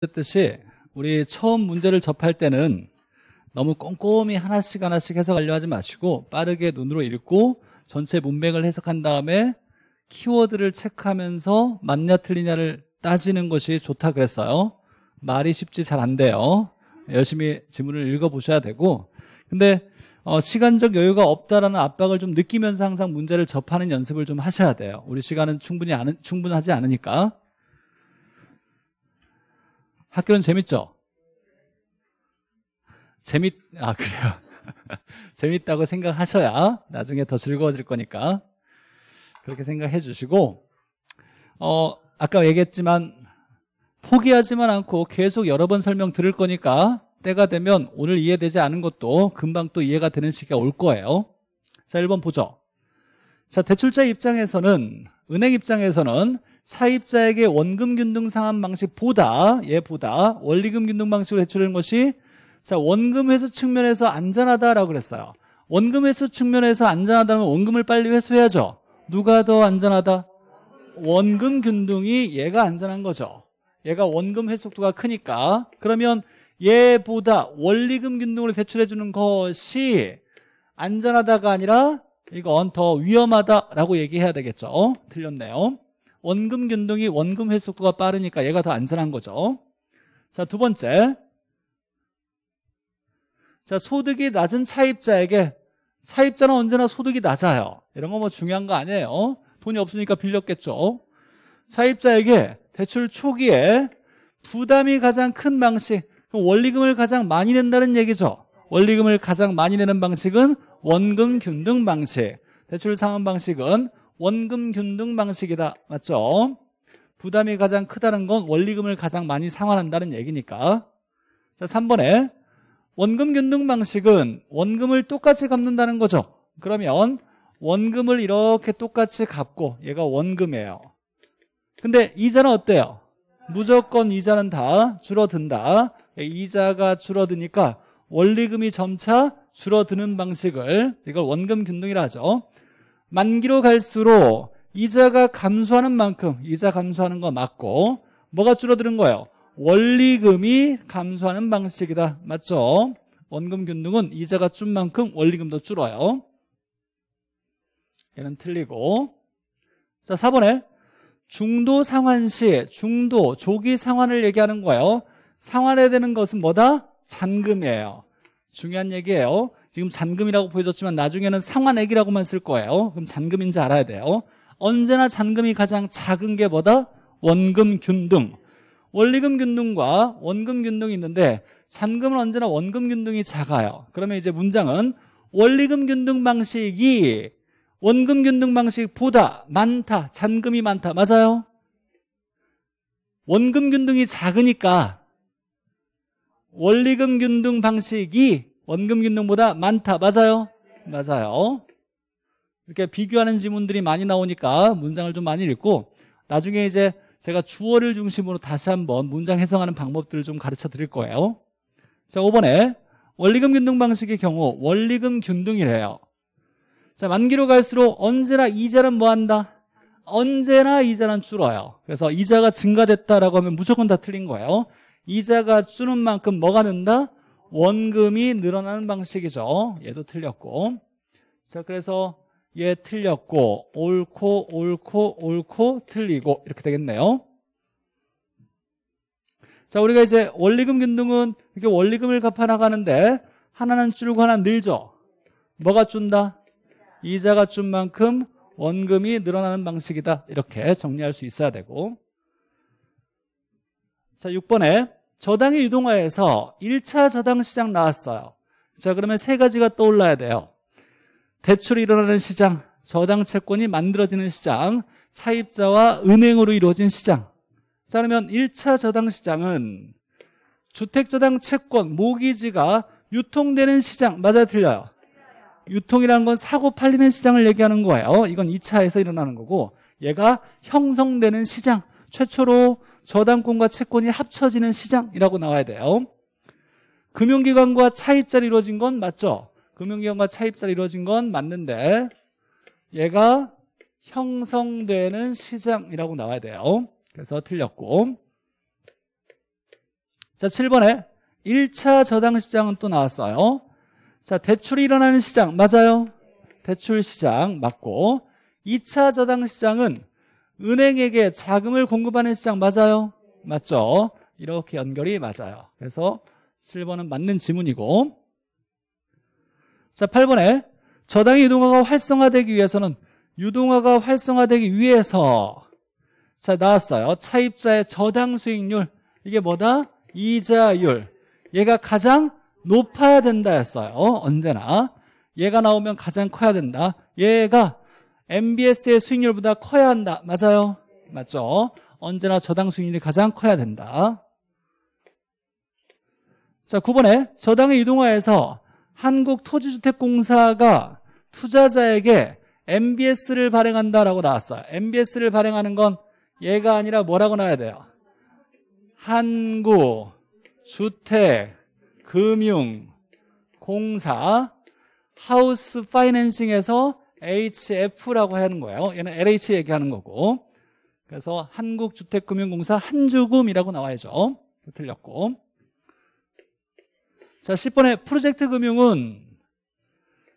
그랬듯이 우리 처음 문제를 접할 때는 너무 꼼꼼히 하나씩 하나씩 해석하려 하지 마시고 빠르게 눈으로 읽고 전체 문맥을 해석한 다음에 키워드를 체크하면서 맞냐 틀리냐를 따지는 것이 좋다 그랬어요. 말이 쉽지 잘 안 돼요. 열심히 지문을 읽어보셔야 되고 근데 어, 시간적 여유가 없다라는 압박을 좀 느끼면서 항상 문제를 접하는 연습을 좀 하셔야 돼요. 우리 시간은 충분히 안, 충분하지 않으니까. 학교는 재밌죠? 재밌, 아, 그래요. 재밌다고 생각하셔야 나중에 더 즐거워질 거니까. 그렇게 생각해 주시고, 어, 아까 얘기했지만, 포기하지만 않고 계속 여러 번 설명 들을 거니까, 때가 되면 오늘 이해되지 않은 것도 금방 또 이해가 되는 시기가 올 거예요. 자, 1번 보죠. 자, 대출자 입장에서는, 은행 입장에서는 차입자에게 원금 균등 상환 방식보다 얘보다 예, 원리금 균등 방식으로 해출하는 것이 자 원금 회수 측면에서 안전하다라고 그랬어요. 원금 회수 측면에서 안전하다면 원금을 빨리 회수해야죠. 누가 더 안전하다? 원금 균등이 얘가 안전한 거죠. 얘가 원금 회수도가 크니까 그러면 얘보다 원리금 균등으로 대출해 주는 것이 안전하다가 아니라 이건 더 위험하다라고 얘기해야 되겠죠. 어? 틀렸네요. 원금 균등이 원금 회수도가 빠르니까 얘가 더 안전한 거죠. 자, 두 번째. 자, 소득이 낮은 차입자에게 차입자는 언제나 소득이 낮아요. 이런 거 뭐 중요한 거 아니에요. 돈이 없으니까 빌렸겠죠. 차입자에게 대출 초기에 부담이 가장 큰 방식, 원리금을 가장 많이 낸다는 얘기죠. 원리금을 가장 많이 내는 방식은 원금 균등 방식. 대출 상환 방식은 원금 균등 방식이다. 맞죠? 부담이 가장 크다는 건 원리금을 가장 많이 상환한다는 얘기니까 자 3번에 원금 균등 방식은 원금을 똑같이 갚는다는 거죠 그러면 원금을 이렇게 똑같이 갚고 얘가 원금이에요 근데 이자는 어때요? 무조건 이자는 다 줄어든다 이자가 줄어드니까 원리금이 점차 줄어드는 방식을 이걸 원금 균등이라 하죠 만기로 갈수록 이자가 감소하는 만큼 이자 감소하는 거 맞고 뭐가 줄어드는 거예요? 원리금이 감소하는 방식이다. 맞죠? 원금균등은 이자가 준 만큼 원리금도 줄어요. 얘는 틀리고 자 4번에 중도 상환 시 중도 조기 상환을 얘기하는 거예요. 상환해야 되는 것은 뭐다? 잔금이에요. 중요한 얘기예요. 지금 잔금이라고 보여줬지만 나중에는 상환액이라고만 쓸 거예요. 어? 그럼 잔금인지 알아야 돼요. 어? 언제나 잔금이 가장 작은 게 뭐다? 원금 균등. 원리금 균등과 원금 균등이 있는데 잔금은 언제나 원금 균등이 작아요. 그러면 이제 문장은 원리금 균등 방식이 원금 균등 방식보다 많다. 잔금이 많다. 맞아요? 원금 균등이 작으니까 원리금 균등 방식이 원금 균등보다 많다. 맞아요? 맞아요. 이렇게 비교하는 지문들이 많이 나오니까 문장을 좀 많이 읽고 나중에 이제 제가 주어를 중심으로 다시 한번 문장 해석하는 방법들을 좀 가르쳐 드릴 거예요. 자, 5번에 원리금 균등 방식의 경우 원리금 균등이래요. 자, 만기로 갈수록 언제나 이자는 뭐 한다? 언제나 이자는 줄어요. 그래서 이자가 증가됐다라고 하면 무조건 다 틀린 거예요. 이자가 줄는 만큼 뭐가 는다? 원금이 늘어나는 방식이죠. 얘도 틀렸고. 자, 그래서 얘 틀렸고 옳고 옳고 옳고 틀리고 이렇게 되겠네요. 자, 우리가 이제 원리금 균등은 이렇게 원리금을 갚아 나가는데 하나는 줄고 하나 는 늘죠. 뭐가 준다? 이자가 준 만큼 원금이 늘어나는 방식이다. 이렇게 정리할 수 있어야 되고. 자, 6번에 저당의 유동화에서 1차 저당 시장 나왔어요. 자, 그러면 세 가지가 떠올라야 돼요. 대출이 일어나는 시장, 저당 채권이 만들어지는 시장, 차입자와 은행으로 이루어진 시장. 자, 그러면 1차 저당 시장은 주택 저당 채권, 모기지가 유통되는 시장, 맞아 틀려요? 유통이라는 건 사고 팔리는 시장을 얘기하는 거예요. 이건 2차에서 일어나는 거고 얘가 형성되는 시장, 최초로 저당권과 채권이 합쳐지는 시장이라고 나와야 돼요. 금융기관과 차입자로 이루어진 건 맞죠? 금융기관과 차입자로 이루어진 건 맞는데 얘가 형성되는 시장이라고 나와야 돼요. 그래서 틀렸고 자 7번에 1차 저당시장은 또 나왔어요. 자 대출이 일어나는 시장 맞아요. 대출 시장 맞고 2차 저당시장은 은행에게 자금을 공급하는 시장 맞아요? 맞죠? 이렇게 연결이 맞아요. 그래서 7번은 맞는 지문이고 자 8번에 저당의 유동화가 활성화되기 위해서는 유동화가 활성화되기 위해서 자 나왔어요. 차입자의 저당 수익률 이게 뭐다? 이자율 얘가 가장 높아야 된다했어요 언제나 얘가 나오면 가장 커야 된다. 얘가 MBS의 수익률보다 커야 한다. 맞아요? 맞죠? 언제나 저당 수익률이 가장 커야 된다. 자, 9번에 저당의 이동화에서 한국토지주택공사가 투자자에게 MBS를 발행한다라고 나왔어요. MBS를 발행하는 건 얘가 아니라 뭐라고 나와야 돼요? 한국 주택 금융 공사 하우스 파이낸싱에서 HF라고 하는 거예요. 얘는 LH 얘기하는 거고. 그래서 한국주택금융공사 한주금이라고 나와야죠. 틀렸고. 자, 10번에 프로젝트 금융은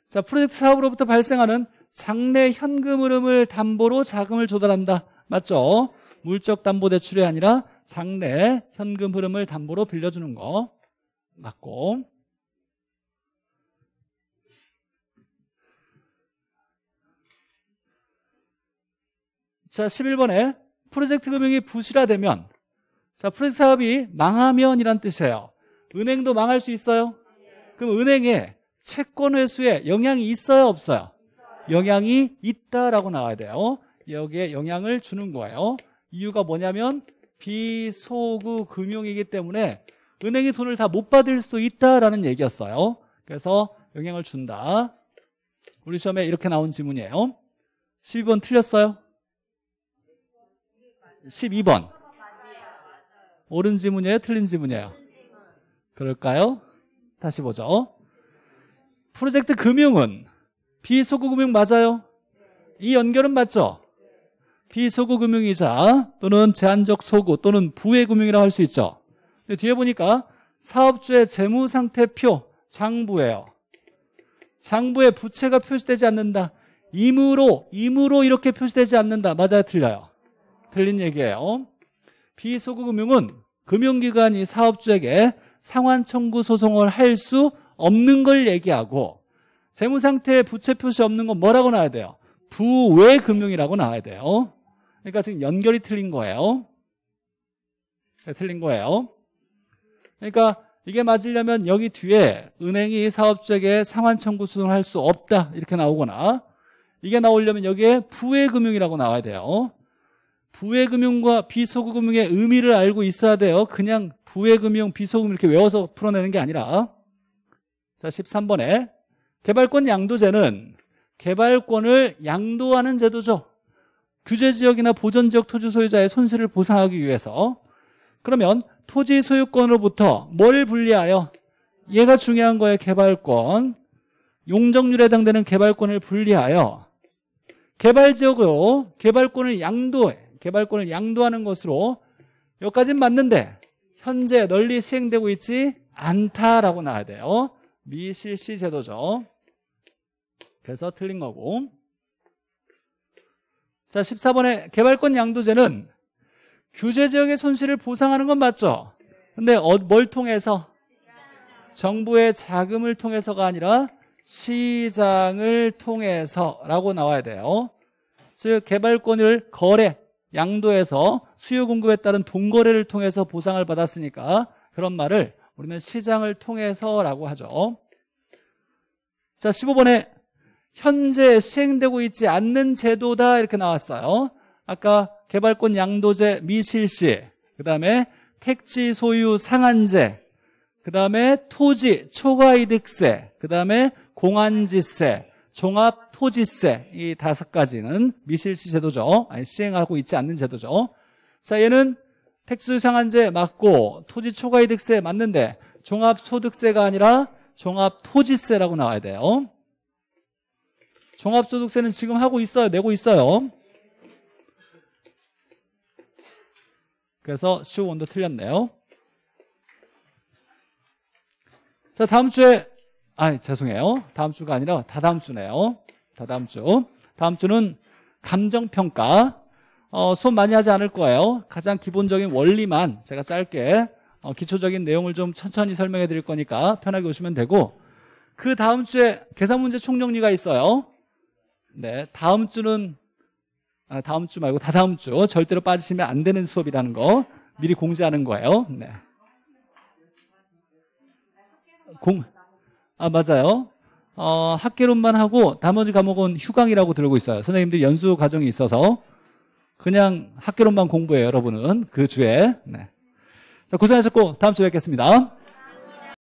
자, 프로젝트 사업으로부터 발생하는 장래 현금 흐름을 담보로 자금을 조달한다. 맞죠? 물적 담보 대출이 아니라 장래 현금 흐름을 담보로 빌려주는 거 맞고 자, 11번에 프로젝트 금융이 부실화되면 자, 프로젝트 사업이 망하면 이란 뜻이에요. 은행도 망할 수 있어요? 그럼 은행에 채권 회수에 영향이 있어요, 없어요? 영향이 있다라고 나와야 돼요. 여기에 영향을 주는 거예요. 이유가 뭐냐면 비소구 금융이기 때문에 은행이 돈을 다 못 받을 수도 있다라는 얘기였어요. 그래서 영향을 준다. 우리 시험에 이렇게 나온 지문이에요. 12번 틀렸어요? 12번. 옳은 지문이에요? 틀린 지문이에요? 그럴까요? 다시 보죠. 프로젝트 금융은 비소구금융 맞아요? 이 연결은 맞죠? 비소구금융이자 또는 제한적 소구 또는 부의금융이라고 할 수 있죠. 뒤에 보니까 사업주의 재무상태표 장부예요. 장부에 부채가 표시되지 않는다. 임으로, 임으로 이렇게 표시되지 않는다. 맞아요? 틀려요? 틀린 얘기예요. 비소급금융은 금융기관이 사업주에게 상환 청구 소송을 할 수 없는 걸 얘기하고 재무상태에 부채 표시 없는 건 뭐라고 나와야 돼요? 부외 금융이라고 나와야 돼요. 그러니까 지금 연결이 틀린 거예요. 네, 틀린 거예요. 그러니까 이게 맞으려면 여기 뒤에 은행이 사업주에게 상환 청구 소송을 할 수 없다 이렇게 나오거나 이게 나오려면 여기에 부외 금융이라고 나와야 돼요. 부의금융과 비소금융의 의미를 알고 있어야 돼요. 그냥 부의금융, 비소금 이렇게 외워서 풀어내는 게 아니라 자 13번에 개발권 양도제는 개발권을 양도하는 제도죠. 규제지역이나 보전지역 토지 소유자의 손실을 보상하기 위해서 그러면 토지 소유권으로부터 뭘 분리하여 얘가 중요한 거예요 개발권 용적률에 해당되는 개발권을 분리하여 개발지역으로 개발권을 양도해 개발권을 양도하는 것으로 여기까지는 맞는데 현재 널리 시행되고 있지 않다라고 나와야 돼요. 미실시 제도죠. 그래서 틀린 거고 자 14번에 개발권 양도제는 규제 지역의 손실을 보상하는 건 맞죠? 근데 어, 뭘 통해서? 정부의 자금을 통해서가 아니라 시장을 통해서라고 나와야 돼요. 즉 개발권을 거래, 양도에서 수요 공급에 따른 돈거래를 통해서 보상을 받았으니까 그런 말을 우리는 시장을 통해서라고 하죠. 자, 15번에 현재 시행되고 있지 않는 제도다 이렇게 나왔어요. 아까 개발권 양도제 미실시, 그 다음에 택지 소유 상한제, 그 다음에 토지 초과이득세, 그 다음에 공안지세, 종합 토지세 이 다섯 가지는 미실시 제도죠. 아니, 시행하고 있지 않는 제도죠. 자, 얘는 택수 상한제 맞고 토지 초과이득세 맞는데 종합 소득세가 아니라 종합 토지세라고 나와야 돼요. 종합 소득세는 지금 하고 있어요. 내고 있어요. 그래서 1우 원도 틀렸네요. 자, 다음 주에 아, 죄송해요. 다음 주가 아니라 다다음 주네요. 다다음 주. 다음 주는 감정평가. 어, 수 많이 하지 않을 거예요. 가장 기본적인 원리만 제가 짧게 어, 기초적인 내용을 좀 천천히 설명해 드릴 거니까 편하게 오시면 되고 그 다음 주에 계산 문제 총정리가 있어요. 네, 다음 주는 아, 다음 주 말고 다다음 주 절대로 빠지시면 안 되는 수업이라는 거 미리 공지하는 거예요. 네. 공 아, 맞아요. 어, 학개론만 하고 나머지 과목은 휴강이라고 들고 있어요. 선생님들 연수 과정이 있어서 그냥 학개론만 공부해요, 여러분은. 그 주에. 네. 자, 고생하셨고 다음 주에 뵙겠습니다.